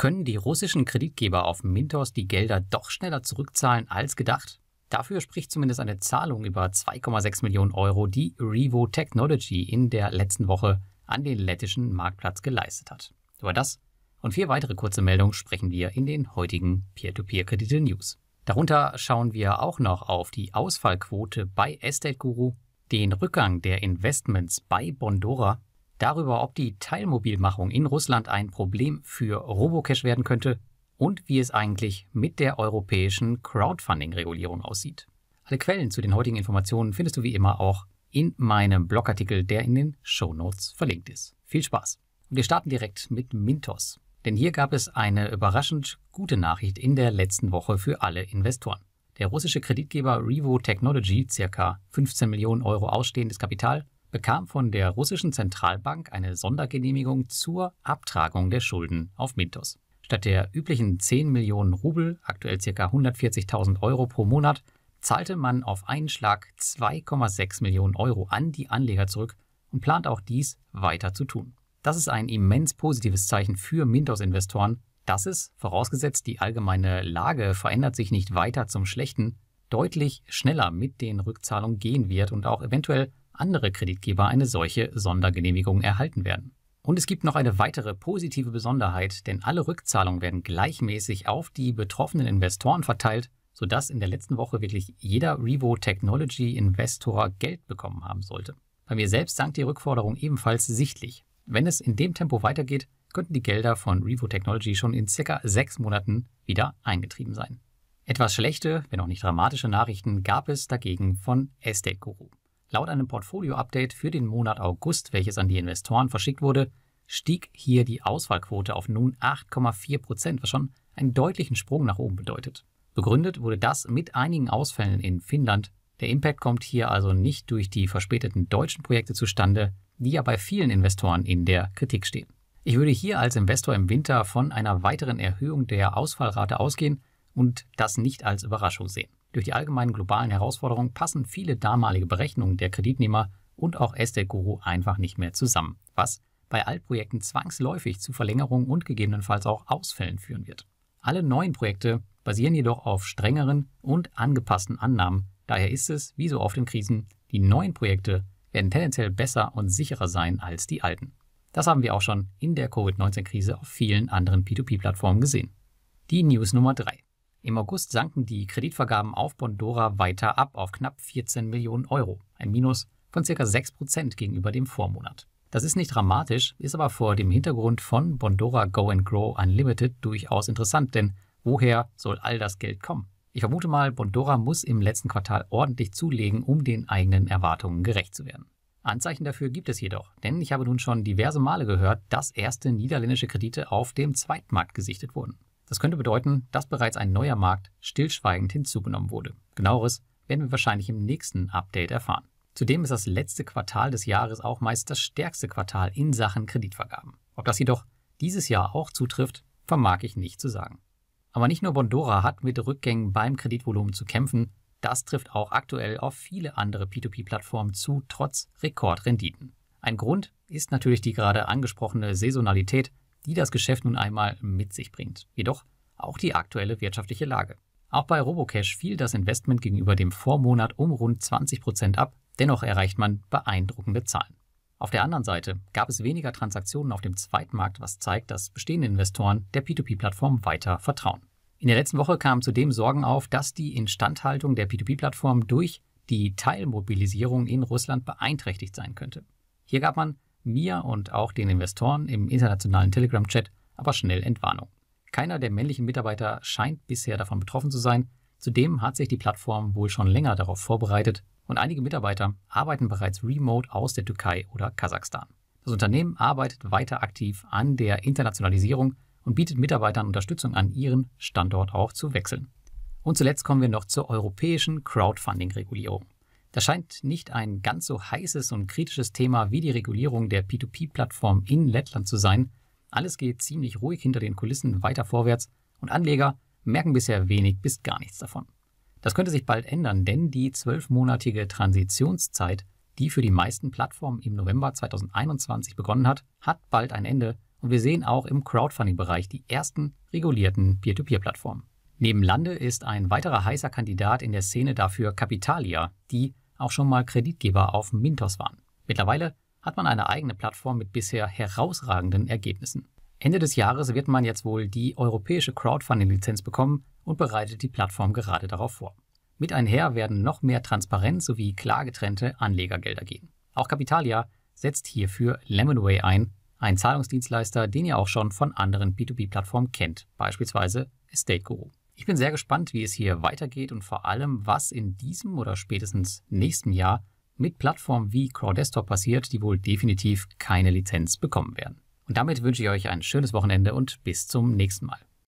Können die russischen Kreditgeber auf Mintos die Gelder doch schneller zurückzahlen als gedacht? Dafür spricht zumindest eine Zahlung über 2,6 Millionen Euro, die Revo Technology in der letzten Woche an den lettischen Marktplatz geleistet hat. Über das und vier weitere kurze Meldungen sprechen wir in den heutigen Peer-to-Peer-Kredite-News. Darunter schauen wir auch noch auf die Ausfallquote bei Estate Guru, den Rückgang der Investments bei Bondora darüber, ob die Teilmobilmachung in Russland ein Problem für Robocash werden könnte und wie es eigentlich mit der europäischen Crowdfunding-Regulierung aussieht. Alle Quellen zu den heutigen Informationen findest du wie immer auch in meinem Blogartikel, der in den Show Notes verlinkt ist. Viel Spaß! Und wir starten direkt mit Mintos. Denn hier gab es eine überraschend gute Nachricht in der letzten Woche für alle Investoren. Der russische Kreditgeber Revo Technology, circa 15 Millionen Euro ausstehendes Kapital, bekam von der russischen Zentralbank eine Sondergenehmigung zur Abtragung der Schulden auf Mintos. Statt der üblichen 10 Millionen Rubel, aktuell ca. 140.000 Euro pro Monat, zahlte man auf einen Schlag 2,6 Millionen Euro an die Anleger zurück und plant auch dies weiter zu tun. Das ist ein immens positives Zeichen für Mintos-Investoren, dass es, vorausgesetzt die allgemeine Lage verändert sich nicht weiter zum Schlechten, deutlich schneller mit den Rückzahlungen gehen wird und auch eventuell andere Kreditgeber eine solche Sondergenehmigung erhalten werden. Und es gibt noch eine weitere positive Besonderheit, denn alle Rückzahlungen werden gleichmäßig auf die betroffenen Investoren verteilt, sodass in der letzten Woche wirklich jeder Revo Technology Investor Geld bekommen haben sollte. Bei mir selbst sank die Rückforderung ebenfalls sichtlich. Wenn es in dem Tempo weitergeht, könnten die Gelder von Revo Technology schon in circa sechs Monaten wieder eingetrieben sein. Etwas schlechte, wenn auch nicht dramatische Nachrichten gab es dagegen von Estate Guru. Laut einem Portfolio-Update für den Monat August, welches an die Investoren verschickt wurde, stieg hier die Auswahlquote auf nun 8,4 Prozent, was schon einen deutlichen Sprung nach oben bedeutet. Begründet wurde das mit einigen Ausfällen in Finnland. Der Impact kommt hier also nicht durch die verspäteten deutschen Projekte zustande, die ja bei vielen Investoren in der Kritik stehen. Ich würde hier als Investor im Winter von einer weiteren Erhöhung der Ausfallrate ausgehen und das nicht als Überraschung sehen. Durch die allgemeinen globalen Herausforderungen passen viele damalige Berechnungen der Kreditnehmer und auch Estate Guru einfach nicht mehr zusammen, was bei Altprojekten zwangsläufig zu Verlängerungen und gegebenenfalls auch Ausfällen führen wird. Alle neuen Projekte basieren jedoch auf strengeren und angepassten Annahmen. Daher ist es, wie so oft in Krisen, die neuen Projekte werden tendenziell besser und sicherer sein als die alten. Das haben wir auch schon in der Covid-19-Krise auf vielen anderen P2P-Plattformen gesehen. Die News Nummer 3. Im August sanken die Kreditvergaben auf Bondora weiter ab auf knapp 14 Millionen Euro, ein Minus von ca. 6% gegenüber dem Vormonat. Das ist nicht dramatisch, ist aber vor dem Hintergrund von Bondora Go and Grow Unlimited durchaus interessant, denn woher soll all das Geld kommen? Ich vermute mal, Bondora muss im letzten Quartal ordentlich zulegen, um den eigenen Erwartungen gerecht zu werden. Anzeichen dafür gibt es jedoch, denn ich habe nun schon diverse Male gehört, dass erste niederländische Kredite auf dem Zweitmarkt gesichtet wurden. Das könnte bedeuten, dass bereits ein neuer Markt stillschweigend hinzugenommen wurde. Genaueres werden wir wahrscheinlich im nächsten Update erfahren. Zudem ist das letzte Quartal des Jahres auch meist das stärkste Quartal in Sachen Kreditvergaben. Ob das jedoch dieses Jahr auch zutrifft, vermag ich nicht zu sagen. Aber nicht nur Bondora hat mit Rückgängen beim Kreditvolumen zu kämpfen, das trifft auch aktuell auf viele andere P2P-Plattformen zu, trotz Rekordrenditen. Ein Grund ist natürlich die gerade angesprochene Saisonalität, die das Geschäft nun einmal mit sich bringt. Jedoch auch die aktuelle wirtschaftliche Lage. Auch bei Robocash fiel das Investment gegenüber dem Vormonat um rund 20 Prozent ab, dennoch erreicht man beeindruckende Zahlen. Auf der anderen Seite gab es weniger Transaktionen auf dem Zweitmarkt, was zeigt, dass bestehende Investoren der P2P-Plattform weiter vertrauen. In der letzten Woche kamen zudem Sorgen auf, dass die Instandhaltung der P2P-Plattform durch die Teilmobilisierung in Russland beeinträchtigt sein könnte. Hier gab man mir und auch den Investoren im internationalen Telegram-Chat aber schnell Entwarnung. Keiner der männlichen Mitarbeiter scheint bisher davon betroffen zu sein. Zudem hat sich die Plattform wohl schon länger darauf vorbereitet und einige Mitarbeiter arbeiten bereits remote aus der Türkei oder Kasachstan. Das Unternehmen arbeitet weiter aktiv an der Internationalisierung und bietet Mitarbeitern Unterstützung an, ihren Standort auch zu wechseln. Und zuletzt kommen wir noch zur europäischen Crowdfunding-Regulierung. Das scheint nicht ein ganz so heißes und kritisches Thema wie die Regulierung der P2P-Plattform in Lettland zu sein. Alles geht ziemlich ruhig hinter den Kulissen weiter vorwärts und Anleger merken bisher wenig bis gar nichts davon. Das könnte sich bald ändern, denn die zwölfmonatige Transitionszeit, die für die meisten Plattformen im November 2021 begonnen hat, hat bald ein Ende und wir sehen auch im Crowdfunding-Bereich die ersten regulierten Peer-to-Peer-Plattformen. Neben Lande ist ein weiterer heißer Kandidat in der Szene dafür Capitalia, die auch schon mal Kreditgeber auf Mintos waren. Mittlerweile hat man eine eigene Plattform mit bisher herausragenden Ergebnissen. Ende des Jahres wird man jetzt wohl die europäische Crowdfunding-Lizenz bekommen und bereitet die Plattform gerade darauf vor. Mit einher werden noch mehr Transparenz sowie klar getrennte Anlegergelder gehen. Auch Capitalia setzt hierfür Lemonway ein, ein Zahlungsdienstleister, den ihr auch schon von anderen B2B-Plattformen kennt, beispielsweise Estate Guru. Ich bin sehr gespannt, wie es hier weitergeht und vor allem, was in diesem oder spätestens nächsten Jahr mit Plattformen wie Desktop passiert, die wohl definitiv keine Lizenz bekommen werden. Und damit wünsche ich euch ein schönes Wochenende und bis zum nächsten Mal.